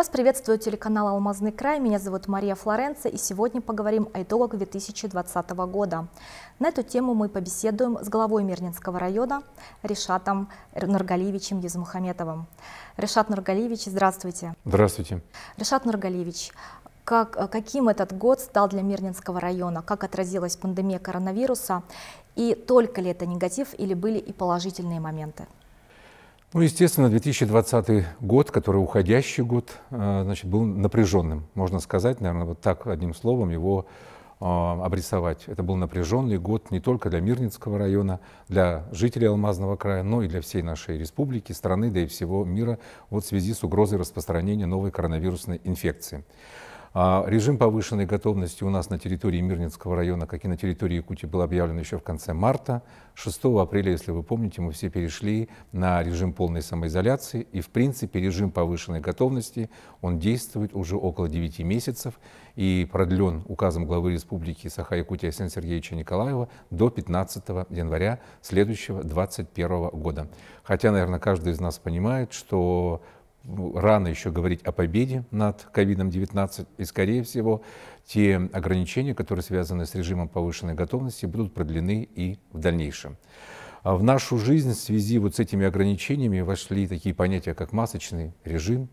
Вас приветствует телеканал «Алмазный край». Меня зовут Мария Флоренци, и сегодня поговорим о итогах 2020 года. На эту тему мы побеседуем с главой Мирнинского района Решатом Нургалиевичем Язмухаметовым. Решат Нургалиевич, здравствуйте. Здравствуйте. Решат Нургалиевич, как, каким этот год стал для Мирнинского района, как отразилась пандемия коронавируса, и только ли это негатив, или были и положительные моменты? Ну, естественно, 2020 год, который уходящий год, э, значит, был напряженным, можно сказать, наверное, вот так одним словом его э, обрисовать. Это был напряженный год не только для Мирницкого района, для жителей Алмазного края, но и для всей нашей республики, страны, да и всего мира вот в связи с угрозой распространения новой коронавирусной инфекции. А режим повышенной готовности у нас на территории Мирнинского района, как и на территории Якутии, был объявлен еще в конце марта. 6 апреля, если вы помните, мы все перешли на режим полной самоизоляции. И, в принципе, режим повышенной готовности, он действует уже около 9 месяцев и продлен указом главы республики Саха-Якутия Алексея Сергеевича Николаева до 15 января следующего 2021 года. Хотя, наверное, каждый из нас понимает, что ну, рано еще говорить о победе над COVID-19, и, скорее всего, те ограничения, которые связаны с режимом повышенной готовности, будут продлены и в дальнейшем. А в нашу жизнь в связи вот с этими ограничениями вошли такие понятия, как масочный режим,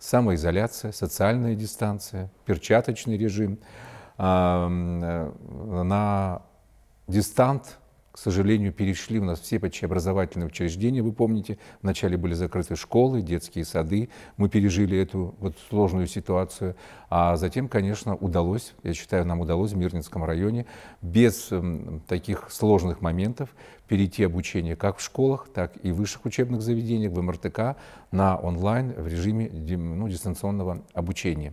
самоизоляция, социальная дистанция, перчаточный режим, э, на дистант к сожалению, перешли у нас все почти образовательные учреждения, вы помните, вначале были закрыты школы, детские сады, мы пережили эту вот сложную ситуацию, а затем, конечно, удалось, я считаю, нам удалось в Мирнинском районе без таких сложных моментов перейти обучение как в школах, так и в высших учебных заведениях, в МРТК на онлайн в режиме ну, дистанционного обучения.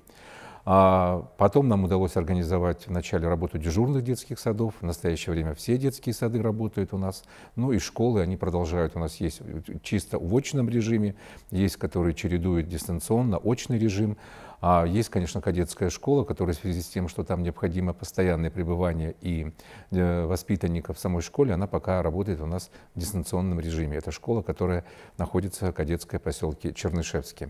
А потом нам удалось организовать вначале работу дежурных детских садов. В настоящее время все детские сады работают у нас. Ну и школы, они продолжают. У нас есть чисто в очном режиме, есть, которые чередуют дистанционно, очный режим. А есть, конечно, кадетская школа, которая в связи с тем, что там необходимо постоянное пребывание и э, воспитанников в самой школе, она пока работает у нас в дистанционном режиме. Это школа, которая находится в кадетской поселке Чернышевске.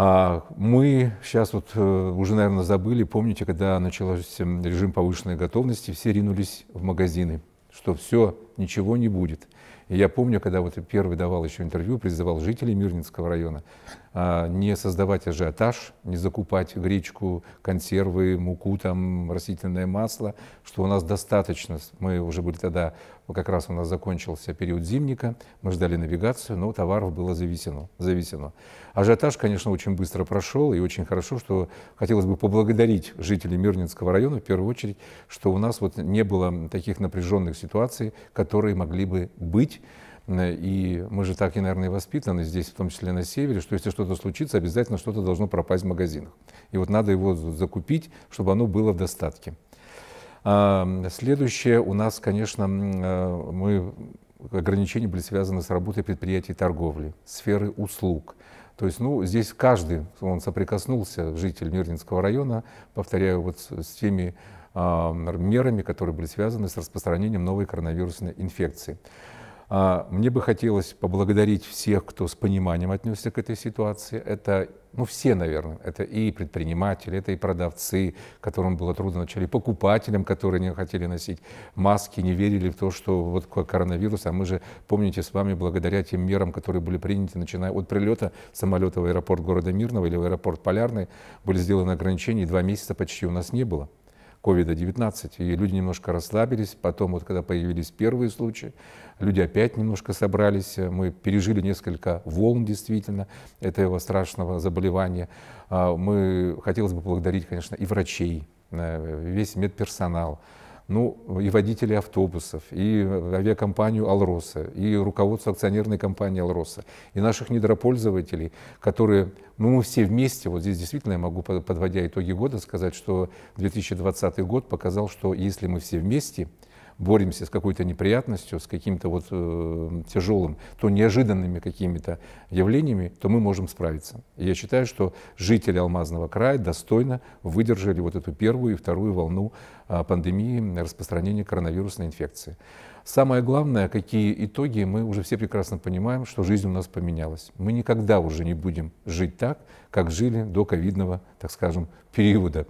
А мы сейчас вот э, уже, наверное, забыли, помните, когда начался эм, режим повышенной готовности, все ринулись в магазины, что все, ничего не будет. И я помню, когда вот первый давал еще интервью, призывал жителей Мирнинского района а, не создавать ажиотаж, не закупать гречку, консервы, муку, там, растительное масло, что у нас достаточно. Мы уже были тогда вот как раз у нас закончился период зимника, мы ждали навигацию, но товаров было зависено. зависено. Ажиотаж, конечно, очень быстро прошел, и очень хорошо, что хотелось бы поблагодарить жителей Мирнинского района, в первую очередь, что у нас вот не было таких напряженных ситуаций, которые могли бы быть. И мы же так и, наверное, воспитаны здесь, в том числе на севере, что если что-то случится, обязательно что-то должно пропасть в магазинах. И вот надо его закупить, чтобы оно было в достатке. А, следующее у нас, конечно, э, мы ограничения были связаны с работой предприятий торговли, сферы услуг. То есть, ну, здесь каждый, он соприкоснулся, житель Мирнинского района, повторяю, вот с теми а, мерами, которые были связаны с распространением новой коронавирусной инфекции. А, мне бы хотелось поблагодарить всех, кто с пониманием отнесся к этой ситуации. Это, ну, все, наверное. Это и предприниматели, это и продавцы, которым было трудно начали. покупателям, которые не хотели носить маски, не верили в то, что вот коронавирус. А мы же, помните, с вами благодаря тем мерам, которые были приняты, начиная от прилета самолета в аэропорт города Мирного или в аэропорт Полярный, были сделаны ограничения, и два месяца почти у нас не было. COVID-19, и люди немножко расслабились. Потом, вот, когда появились первые случаи, люди опять немножко собрались. Мы пережили несколько волн, действительно, этого страшного заболевания. А, мы, хотелось бы благодарить, конечно, и врачей, э, весь медперсонал, ну, и водители автобусов, и авиакомпанию «Алроса», и руководство акционерной компании «Алроса», и наших недропользователей, которые, ну, мы все вместе, вот здесь действительно я могу, подводя итоги года, сказать, что 2020 год показал, что если мы все вместе – боремся с какой-то неприятностью, с каким-то вот э, тяжелым, то неожиданными какими-то явлениями, то мы можем справиться. И я считаю, что жители Алмазного края достойно выдержали вот эту первую и вторую волну э, пандемии распространения коронавирусной инфекции. Самое главное, какие итоги, мы уже все прекрасно понимаем, что жизнь у нас поменялась. Мы никогда уже не будем жить так, как жили до ковидного, так скажем, периода.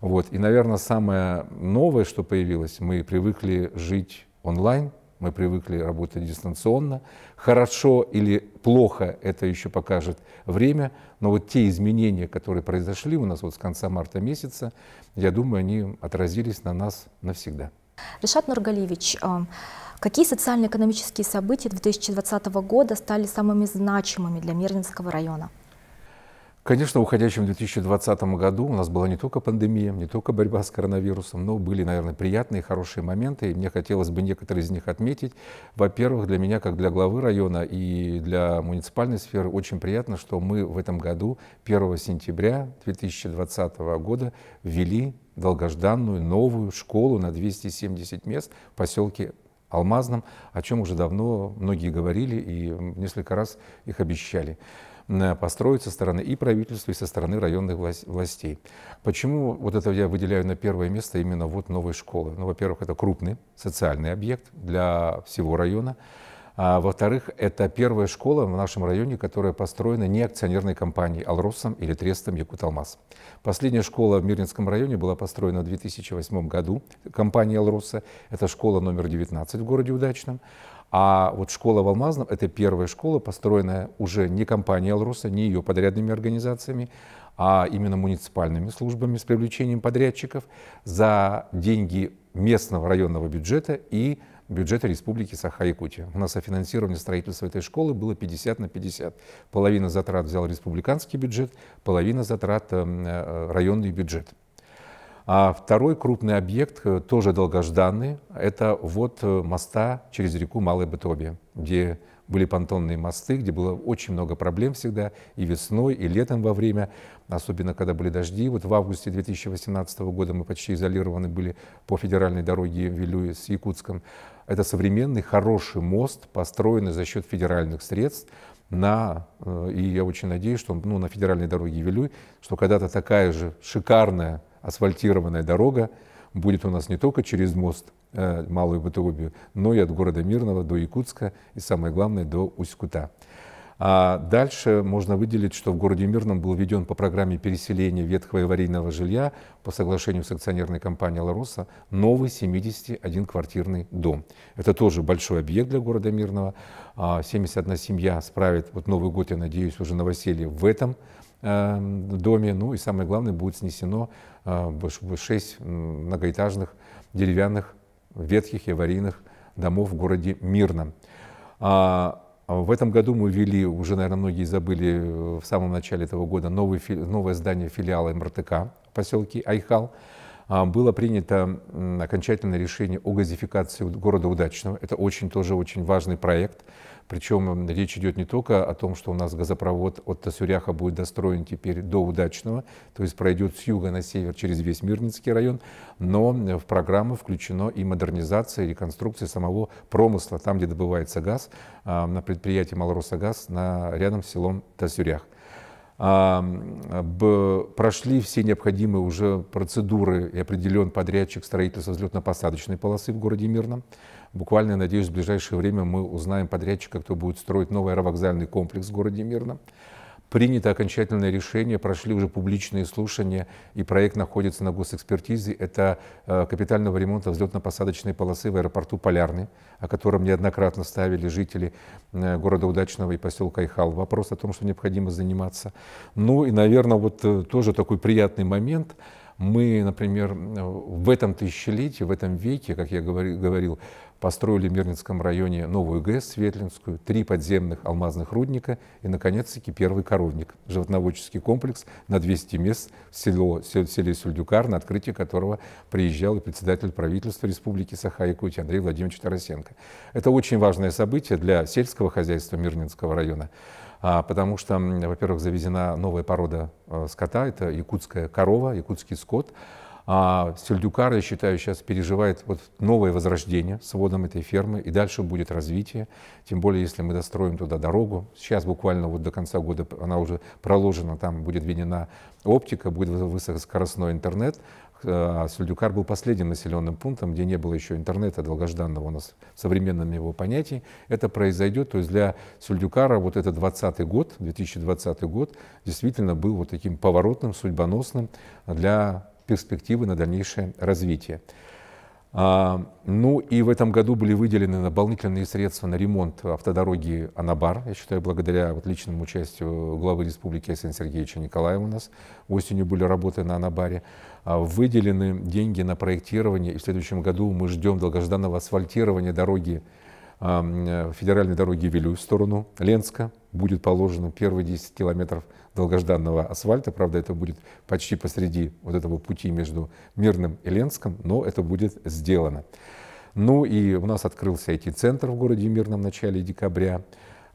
Вот. И, наверное, самое новое, что появилось, мы привыкли жить онлайн, мы привыкли работать дистанционно. Хорошо или плохо это еще покажет время, но вот те изменения, которые произошли у нас вот с конца марта месяца, я думаю, они отразились на нас навсегда. Решат Нургалиевич, а, какие социально-экономические события 2020 года стали самыми значимыми для Мирнинского района? Конечно, в уходящем 2020 году у нас была не только пандемия, не только борьба с коронавирусом, но были, наверное, приятные, хорошие моменты, и мне хотелось бы некоторые из них отметить. Во-первых, для меня, как для главы района и для муниципальной сферы, очень приятно, что мы в этом году, 1 сентября 2020 года, ввели долгожданную новую школу на 270 мест в поселке Алмазном, о чем уже давно многие говорили и несколько раз их обещали построить со стороны и правительства, и со стороны районных властей. Почему вот это я выделяю на первое место именно вот новой школы? Ну, во-первых, это крупный социальный объект для всего района. А, во-вторых, это первая школа в нашем районе, которая построена не акционерной компанией «Алросом» или «Трестом Якуталмаз». Последняя школа в Мирнинском районе была построена в 2008 году компанией «Алроса». Это школа номер 19 в городе Удачном. А вот школа в Алмазном – это первая школа, построенная уже не компанией «Алроса», не ее подрядными организациями, а именно муниципальными службами с привлечением подрядчиков за деньги местного районного бюджета и бюджета Республики Саха-Якутия. У нас софинансирование строительства этой школы было 50 на 50. Половина затрат взял республиканский бюджет, половина затрат эм, э, районный бюджет. А второй крупный объект, э, тоже долгожданный, это вот э, моста через реку Малая Бытоби, где были понтонные мосты, где было очень много проблем всегда, и весной, и летом во время, особенно когда были дожди. Вот в августе 2018 года мы почти изолированы были по федеральной дороге Вилюи с Якутском. Это современный, хороший мост, построенный за счет федеральных средств, на, э, и я очень надеюсь, что ну, на федеральной дороге Вилюй, что когда-то такая же шикарная асфальтированная дорога будет у нас не только через мост э, Малую Батурубию, но и от города Мирного до Якутска и, самое главное, до Усть-Кута. А дальше можно выделить, что в городе Мирном был введен по программе переселения ветхого и аварийного жилья по соглашению с акционерной компанией «Лароса» новый 71-квартирный дом. Это тоже большой объект для города Мирного. 71 а семья справит вот Новый год, я надеюсь, уже новоселье в этом году Э, доме. Ну и самое главное, будет снесено 6 э, многоэтажных деревянных ветхих и аварийных домов в городе Мирно. А, а в этом году мы ввели, уже, наверное, многие забыли, э, в самом начале этого года новое здание филиала МРТК в поселке Айхал. А, было принято окончательное решение о газификации города Удачного. Это очень тоже очень важный проект. Причем речь идет не только о том, что у нас газопровод от Тасюряха будет достроен теперь до Удачного, то есть пройдет с юга на север через весь Мирнинский район, но э, в программу включено и модернизация, и реконструкция самого промысла, там, где добывается газ, а, на предприятии «Малросагаз» на, рядом с селом Тасюрях прошли все необходимые уже процедуры и определен подрядчик строительства взлетно-посадочной полосы в городе Мирном. Буквально, надеюсь, в ближайшее время мы узнаем подрядчика, кто будет строить новый аэровокзальный комплекс в городе Мирном принято окончательное решение, прошли уже публичные слушания, и проект находится на госэкспертизе. Это э, капитального ремонта взлетно-посадочной полосы в аэропорту Полярный, о котором неоднократно ставили жители э, города Удачного и поселка Айхал. Вопрос о том, что необходимо заниматься. Ну и, наверное, вот э, тоже такой приятный момент – мы, например, в этом тысячелетии, в этом веке, как я говорил, построили в Мирнинском районе новую ГЭС Светлинскую, три подземных алмазных рудника и, наконец-таки, первый коровник, животноводческий комплекс на 200 мест в, село, в селе Сульдюкар, на открытие которого приезжал и председатель правительства Республики Саха-Якутия Андрей Владимирович Тарасенко. Это очень важное событие для сельского хозяйства Мирнинского района. А, потому что, во-первых, завезена новая порода э, скота, это якутская корова, якутский скот, а Сельдюкар, я считаю, сейчас переживает вот новое возрождение с водом этой фермы, и дальше будет развитие, тем более, если мы достроим туда дорогу. Сейчас буквально вот до конца года она уже проложена, там будет введена оптика, будет высокоскоростной интернет. Э, а Сульдюкар был последним населенным пунктом, где не было еще интернета долгожданного у нас в современном его понятии. Это произойдет, то есть для Сульдюкара вот этот 20 год, 2020 год, действительно был вот таким поворотным, судьбоносным для перспективы на дальнейшее развитие. А, ну и в этом году были выделены дополнительные средства на ремонт автодороги Анабар. Я считаю, благодаря вот личному участию главы республики Арсения Сергеевича Николаева у нас осенью были работы на Анабаре. А, выделены деньги на проектирование. И в следующем году мы ждем долгожданного асфальтирования дороги Э, федеральной дороги Вилюй в сторону Ленска. Будет положено первые 10 километров долгожданного асфальта. Правда, это будет почти посреди вот этого пути между Мирным и Ленском, но это будет сделано. Ну и у нас открылся IT-центр в городе Мирном в начале декабря.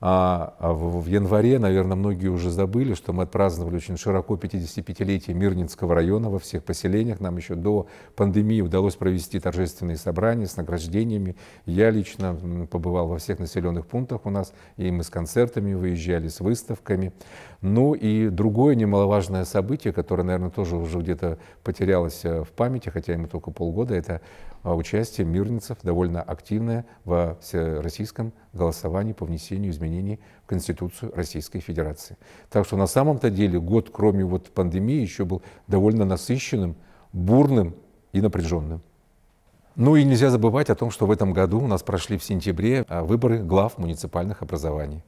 А, а в январе, наверное, многие уже забыли, что мы отпраздновали очень широко 55-летие Мирнинского района во всех поселениях. Нам еще до пандемии удалось провести торжественные собрания с награждениями. Я лично побывал во всех населенных пунктах у нас, и мы с концертами выезжали, с выставками. Ну и другое немаловажное событие, которое, наверное, тоже уже где-то потерялось э, в памяти, хотя ему только полгода, это а участие мирницев довольно активное во всероссийском голосовании по внесению изменений в Конституцию Российской Федерации. Так что на самом-то деле год, кроме вот пандемии, еще был довольно насыщенным, бурным и напряженным. Ну и нельзя забывать о том, что в этом году у нас прошли в сентябре а, выборы глав муниципальных образований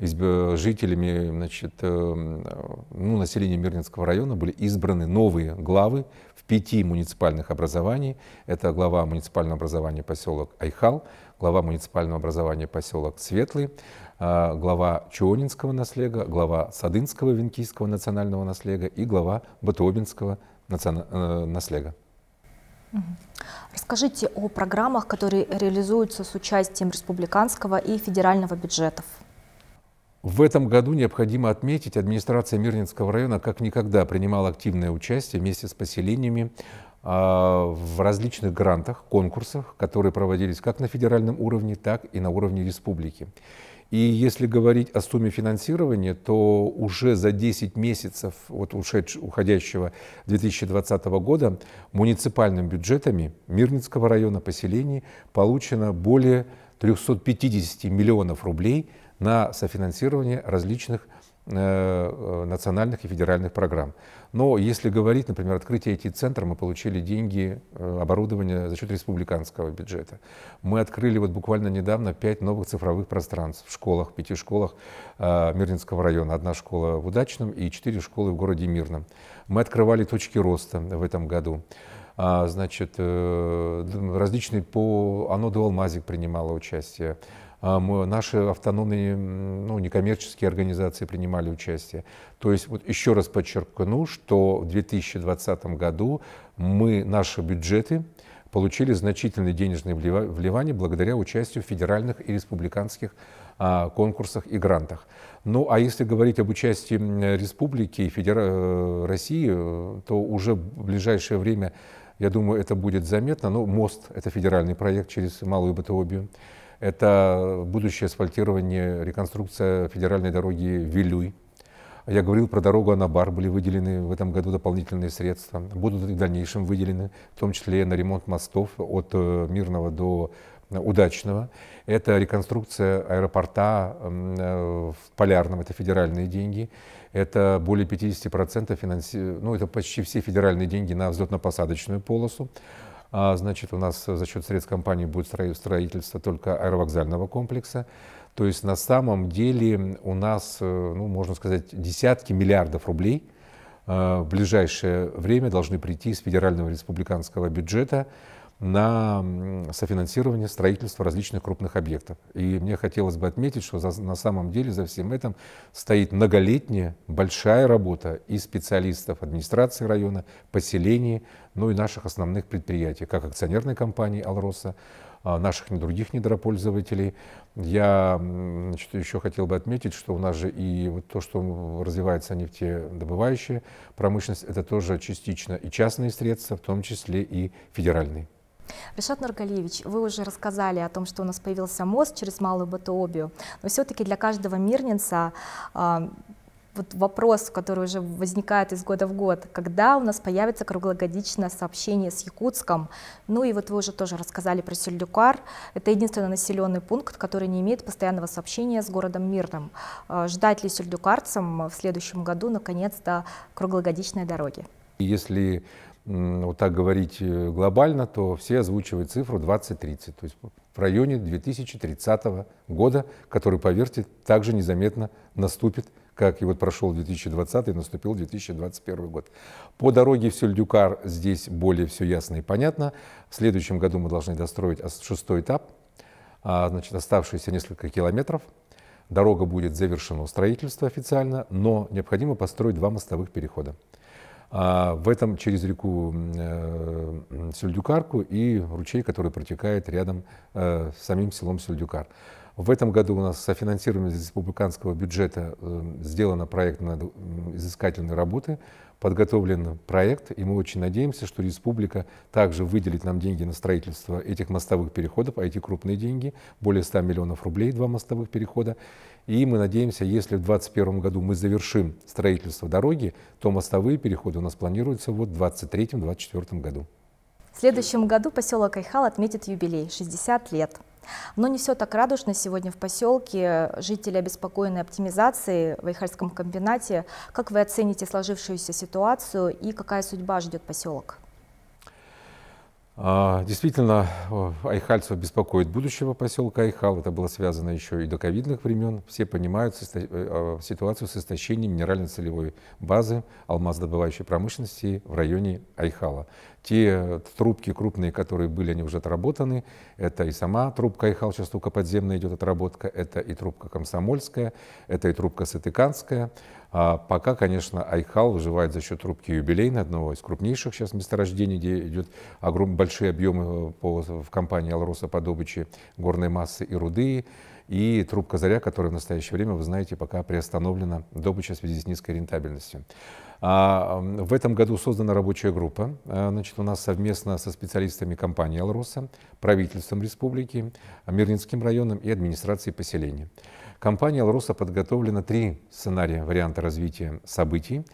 жителями значит, э, ну, населения Мирнинского района были избраны новые главы в пяти муниципальных образований. Это глава муниципального образования поселок Айхал, глава муниципального образования поселок Светлый, э, глава Чуонинского наслега, глава Садынского Венкийского национального наслега и глава Батуобинского национ... Э, наслега. Расскажите о программах, которые реализуются с участием республиканского и федерального бюджетов. В этом году необходимо отметить, администрация Мирнинского района как никогда принимала активное участие вместе с поселениями а, в различных грантах, конкурсах, которые проводились как на федеральном уровне, так и на уровне республики. И если говорить о сумме финансирования, то уже за 10 месяцев вот ушедш, уходящего 2020 года муниципальными бюджетами Мирницкого района поселений получено более 350 миллионов рублей – на софинансирование различных э, э, национальных и федеральных программ. Но если говорить, например, открытие IT-центра, мы получили деньги, э, оборудование за счет республиканского бюджета. Мы открыли вот буквально недавно пять новых цифровых пространств в школах, пяти школах Мирнинского района. Одна школа в Удачном и четыре школы в городе Мирном. Мы открывали точки роста в этом году а, значит, различные по... Оно до Алмазик принимало участие. А, наши автономные ну, некоммерческие организации принимали участие. То есть вот еще раз подчеркну, что в 2020 году мы, наши бюджеты получили значительные денежные вливания благодаря участию в федеральных и республиканских а, конкурсах и грантах. Ну а если говорить об участии республики и федера... Э, России, э, то уже в ближайшее время, я думаю, это будет заметно. Но ну, мост – это федеральный проект через Малую Батообию. Это будущее асфальтирование, реконструкция федеральной дороги Вилюй. Я говорил про дорогу Анабар, были выделены в этом году дополнительные средства. Будут и в дальнейшем выделены, в том числе на ремонт мостов от э, Мирного до э, удачного. Это реконструкция аэропорта э, в Полярном, это федеральные деньги. Это более 50% финанси... ну это почти все федеральные деньги на взлетно-посадочную полосу. А, значит, у нас за счет средств компании будет строительство только аэровокзального комплекса. То есть на самом деле у нас, э, ну, можно сказать, десятки миллиардов рублей э, в ближайшее время должны прийти из федерального республиканского бюджета на софинансирование строительства различных крупных объектов. И мне хотелось бы отметить, что за, на самом деле за всем этим стоит многолетняя большая работа и специалистов администрации района, поселений, ну и наших основных предприятий, как акционерной компании «Алроса», а, наших других недропользователей. Я значит, еще хотел бы отметить, что у нас же и вот то, что развивается нефтедобывающая промышленность, это тоже частично и частные средства, в том числе и федеральные. Решат Нургалевич, вы уже рассказали о том, что у нас появился мост через Малую Батуобию, но все-таки для каждого мирнинца а, вот вопрос, который уже возникает из года в год, когда у нас появится круглогодичное сообщение с Якутском. Ну и вот вы уже тоже рассказали про Сельдюкар. Это единственный населенный пункт, который не имеет постоянного сообщения с городом Мирным. А, ждать ли сельдюкарцам в следующем году наконец-то круглогодичной дороги? Если вот так говорить э, глобально, то все озвучивают цифру 2030, то есть в районе 2030 года, который, поверьте, также незаметно наступит, как и вот прошел 2020 и наступил 2021 год. По дороге в Сельдюкар здесь более все ясно и понятно. В следующем году мы должны достроить шестой этап, а, значит, оставшиеся несколько километров. Дорога будет завершена строительство официально, но необходимо построить два мостовых перехода а в этом через реку э, Сельдюкарку и ручей, который протекает рядом э, с самим селом Сельдюкар. В этом году у нас софинансирование из республиканского бюджета э, сделано проект над изыскательной работы, подготовлен проект, и мы очень надеемся, что республика также выделит нам деньги на строительство этих мостовых переходов, а эти крупные деньги, более 100 миллионов рублей, два мостовых перехода. И мы надеемся, если в 2021 году мы завершим строительство дороги, то мостовые переходы у нас планируются вот в 2023-2024 году. В следующем году поселок Айхал отметит юбилей – 60 лет. Но не все так радужно сегодня в поселке. Жители обеспокоены оптимизацией в Айхальском комбинате. Как вы оцените сложившуюся ситуацию и какая судьба ждет поселок? А, действительно, айхальцев беспокоит будущего поселка Айхал. Это было связано еще и до ковидных времен. Все понимают э, ситуацию с истощением минерально-целевой базы алмазнодобывающей промышленности в районе Айхала. Те э, трубки крупные, которые были, они уже отработаны. Это и сама трубка Айхал, сейчас только подземная идет отработка. Это и трубка Комсомольская, это и трубка Сатыканская. А пока, конечно, Айхал выживает за счет трубки юбилейной, одного из крупнейших сейчас месторождений, где идет огромные большие объемы э, по, в компании «Алроса» по добыче горной массы и руды. И трубка «Заря», которая в настоящее время, вы знаете, пока приостановлена добыча в связи с низкой рентабельностью. А, в этом году создана рабочая группа. Э, значит, у нас совместно со специалистами компании «Алроса», правительством республики, Мирнинским районом и администрацией поселения. Компания «Алроса» подготовлена три сценария варианта развития событий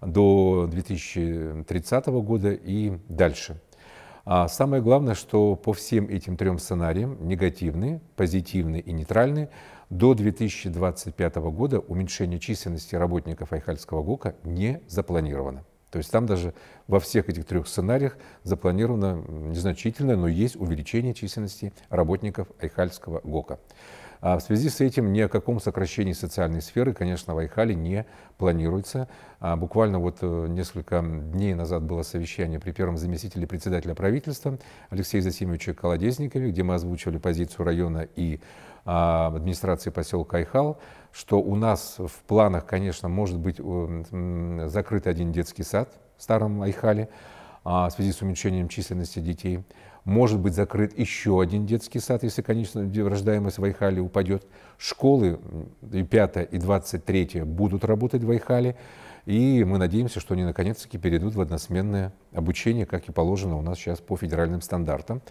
до 2030 года и дальше. А самое главное, что по всем этим трем сценариям, негативный, позитивный и нейтральный, до 2025 года уменьшение численности работников Айхальского ГОКа не запланировано. То есть там даже во всех этих трех сценариях запланировано незначительное, но есть увеличение численности работников Айхальского ГОКа. А в связи с этим ни о каком сокращении социальной сферы, конечно, в Айхале не планируется. А буквально вот э, несколько дней назад было совещание при первом заместителе председателя правительства Алексея Засимовича Колодезникове, где мы озвучивали позицию района и а, администрации поселка Айхал, что у нас в планах, конечно, может быть закрыт один детский сад в старом Айхале а, в связи с уменьшением численности детей – может быть закрыт еще один детский сад, если, конечно, рождаемость в Вайхале упадет. Школы 5 и 23 будут работать в Вайхале. И мы надеемся, что они наконец-таки перейдут в односменное обучение, как и положено у нас сейчас по федеральным стандартам.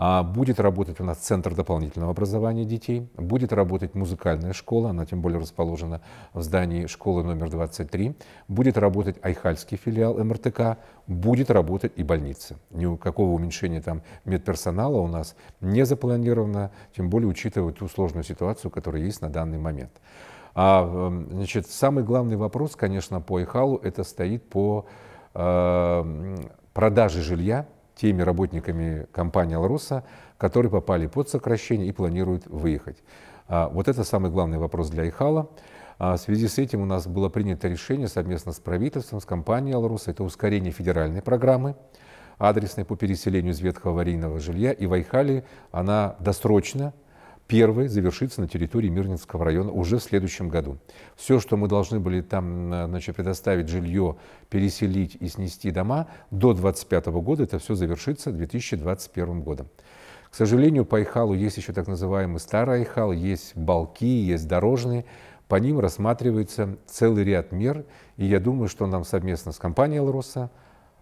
А будет работать у нас Центр дополнительного образования детей, будет работать музыкальная школа, она тем более расположена в здании школы номер 23, будет работать Айхальский филиал МРТК, будет работать и больница. Ни у какого уменьшения там медперсонала у нас не запланировано, тем более учитывая ту сложную ситуацию, которая есть на данный момент. А, э, значит, самый главный вопрос, конечно, по Айхалу, это стоит по э, продаже жилья теми работниками компании «Алроса», которые попали под сокращение и планируют выехать. А, вот это самый главный вопрос для Ихала. А, в связи с этим у нас было принято решение совместно с правительством, с компанией «Алроса». Это ускорение федеральной программы, адресной по переселению из ветхого аварийного жилья. И в Айхале она досрочно Первый завершится на территории Мирнинского района уже в следующем году. Все, что мы должны были там э, значит, предоставить жилье, переселить и снести дома, до 2025 года это все завершится 2021 годом. К сожалению, по Айхалу есть еще так называемый старый Айхал, есть балки, есть дорожные. По ним рассматривается целый ряд мер, и я думаю, что нам совместно с компанией «Элроса»,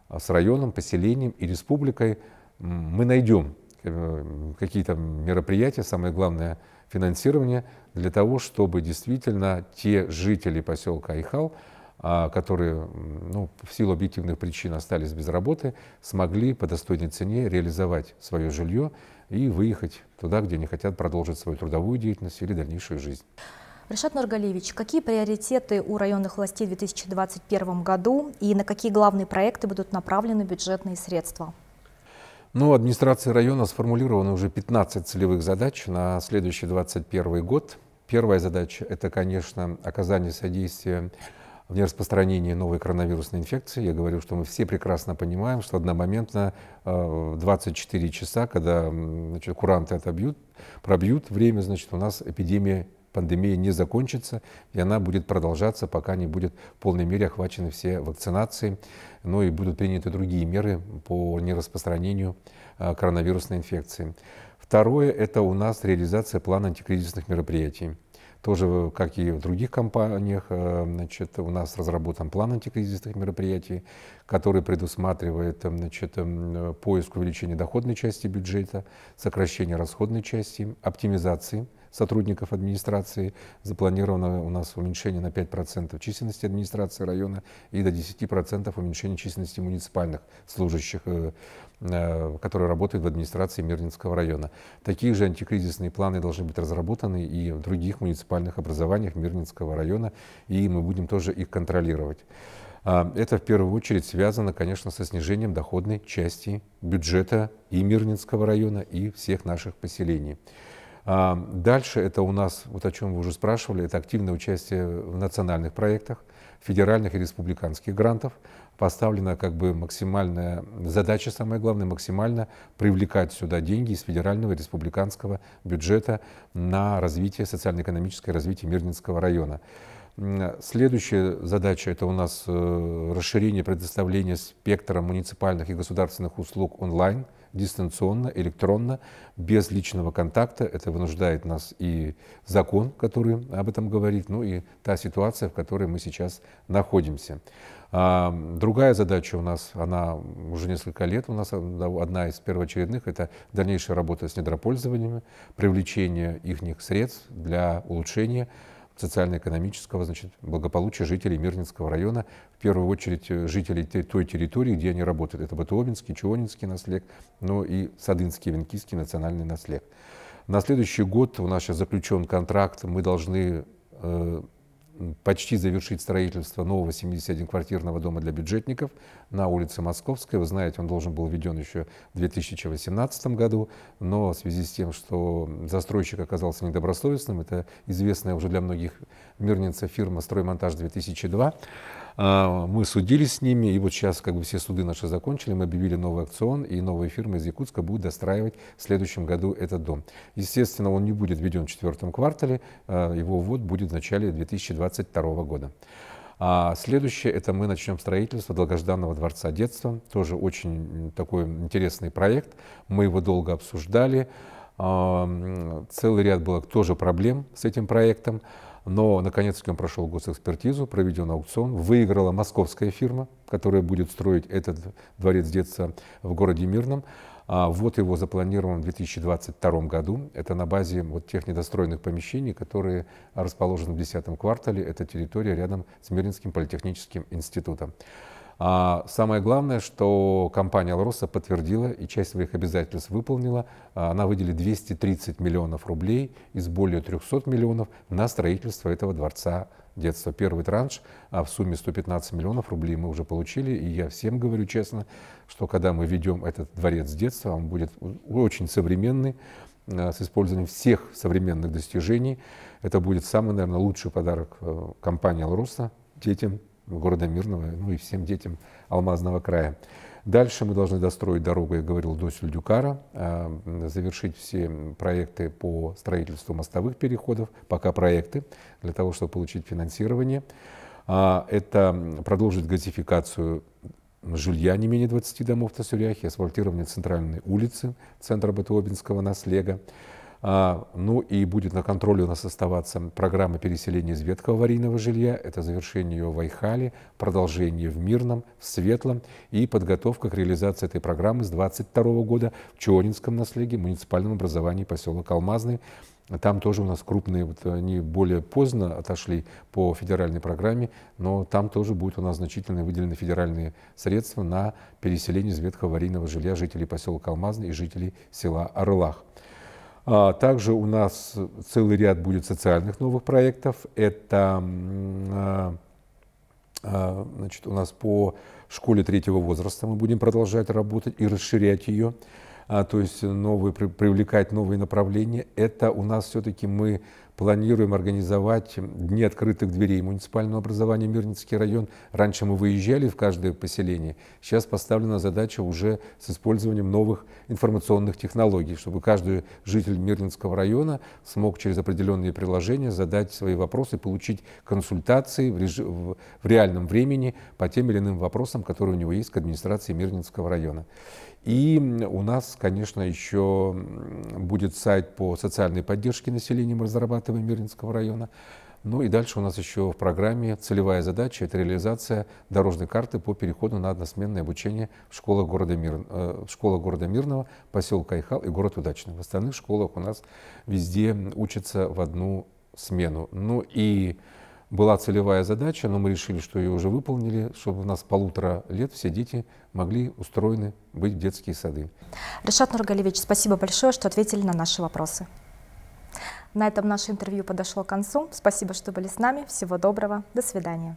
а с районом, поселением и республикой мы найдем Э, какие-то мероприятия, самое главное финансирование, для того, чтобы действительно те жители поселка Айхал, а, которые ну, в силу объективных причин остались без работы, смогли по достойной цене реализовать свое жилье и выехать туда, где они хотят продолжить свою трудовую деятельность или дальнейшую жизнь. Решат Нургалевич, какие приоритеты у районных властей в 2021 году и на какие главные проекты будут направлены бюджетные средства? Ну, администрации района сформулировано уже 15 целевых задач на следующий 2021 год. Первая задача – это, конечно, оказание содействия в нераспространении новой коронавирусной инфекции. Я говорю, что мы все прекрасно понимаем, что одномоментно 24 э, часа, когда значит, куранты отобьют, пробьют время, значит, у нас эпидемия пандемия не закончится, и она будет продолжаться, пока не будет в полной мере охвачены все вакцинации, ну и будут приняты другие меры по нераспространению а, коронавирусной инфекции. Второе – это у нас реализация плана антикризисных мероприятий. Тоже, э, как и в других компаниях, э, значит, у нас разработан план антикризисных мероприятий, который предусматривает э, значит, поиск увеличения доходной части бюджета, сокращение расходной части, оптимизации сотрудников администрации. Запланировано у нас уменьшение на 5% численности администрации района и до 10% уменьшение численности муниципальных служащих, э, э, которые работают в администрации Мирнинского района. Такие же антикризисные планы должны быть разработаны и в других муниципальных образованиях Мирнинского района, и мы будем тоже их контролировать. А, это в первую очередь связано, конечно, со снижением доходной части бюджета и Мирнинского района, и всех наших поселений. А, дальше это у нас, вот о чем вы уже спрашивали, это активное участие в национальных проектах, федеральных и республиканских грантов. Поставлена как бы максимальная задача, самое главное, максимально привлекать сюда деньги из федерального и республиканского бюджета на развитие, социально-экономическое развитие Мирнинского района. Следующая задача – это у нас э, расширение предоставления спектра муниципальных и государственных услуг онлайн – дистанционно, электронно, без личного контакта. Это вынуждает нас и закон, который об этом говорит, ну и та ситуация, в которой мы сейчас находимся. А, другая задача у нас, она уже несколько лет у нас одна из первоочередных, это дальнейшая работа с недропользованиями, привлечение их средств для улучшения социально-экономического значит, благополучия жителей Мирнинского района, в первую очередь э, жителей той территории, где они работают. Это Батуобинский, Чуонинский наслег, но и Садынский, Венкийский национальный наслег. На следующий год у нас сейчас заключен контракт, мы должны э, почти завершить строительство нового 71-квартирного дома для бюджетников на улице Московской. Вы знаете, он должен был введен еще в 2018 году, но в связи с тем, что застройщик оказался недобросовестным, это известная уже для многих мирница фирма «Строймонтаж-2002», а, мы судились с ними, и вот сейчас как бы все суды наши закончили, мы объявили новый акцион и новая фирма из Якутска будет достраивать в следующем году этот дом. Естественно, он не будет введен в четвертом квартале, а, его ввод будет в начале 2022 года. А следующее это мы начнем строительство долгожданного дворца детства. Тоже очень такой интересный проект. Мы его долго обсуждали. А, целый ряд было тоже проблем с этим проектом, но наконец-таки он прошел госэкспертизу, проведен аукцион, выиграла московская фирма, которая будет строить этот дворец детства в городе Мирном. А вот его запланирован в 2022 году. Это на базе вот тех недостроенных помещений, которые расположены в 10 квартале. Это территория рядом с Мирнинским политехническим институтом. А самое главное, что компания «Алроса» подтвердила и часть своих обязательств выполнила. А, она выделит 230 миллионов рублей из более 300 миллионов на строительство этого дворца детства. Первый транш а в сумме 115 миллионов рублей мы уже получили. И я всем говорю честно, что когда мы ведем этот дворец детства, он будет очень современный, а, с использованием всех современных достижений. Это будет самый, наверное, лучший подарок э, компании «Алроса» детям города Мирного, ну и всем детям Алмазного края. Дальше мы должны достроить дорогу, я говорил, до Сюльдюкара, а, завершить все проекты по строительству мостовых переходов, пока проекты, для того, чтобы получить финансирование. А, это продолжить газификацию жилья не менее 20 домов в Тасюряхе, асфальтирование центральной улицы центра Батуобинского наслега. А, ну и будет на контроле у нас оставаться программа переселения из ветхого аварийного жилья, это завершение ее в Айхале, продолжение в Мирном, в Светлом и подготовка к реализации этой программы с 2022 года в Чонинском наследии, муниципальном образовании поселок Алмазный. Там тоже у нас крупные, вот они более поздно отошли по федеральной программе, но там тоже будут у нас значительно выделены федеральные средства на переселение из ветхого аварийного жилья жителей поселка Алмазный и жителей села Орлах. А, также у нас целый ряд будет социальных новых проектов. Это а, а, значит, у нас по школе третьего возраста мы будем продолжать работать и расширять ее, то есть новые, привлекать новые направления. Это у нас все-таки мы планируем организовать дни открытых дверей муниципального образования Мирницкий район. Раньше мы выезжали в каждое поселение, сейчас поставлена задача уже с использованием новых информационных технологий, чтобы каждый житель Мирнинского района смог через определенные приложения задать свои вопросы, получить консультации в, реж... в реальном времени по тем или иным вопросам, которые у него есть к администрации Мирнинского района. И у нас, конечно, еще будет сайт по социальной поддержке населения мы разрабатываем Мирнинского района. Ну и дальше у нас еще в программе целевая задача – это реализация дорожной карты по переходу на односменное обучение в школах города, Мир, э, в школах города Мирного, поселка Айхал и город Удачный. В остальных школах у нас везде учатся в одну смену. Ну и была целевая задача, но мы решили, что ее уже выполнили, чтобы у нас полутора лет все дети могли устроены быть в детские сады. Решат Нургалевич, спасибо большое, что ответили на наши вопросы. На этом наше интервью подошло к концу. Спасибо, что были с нами. Всего доброго. До свидания.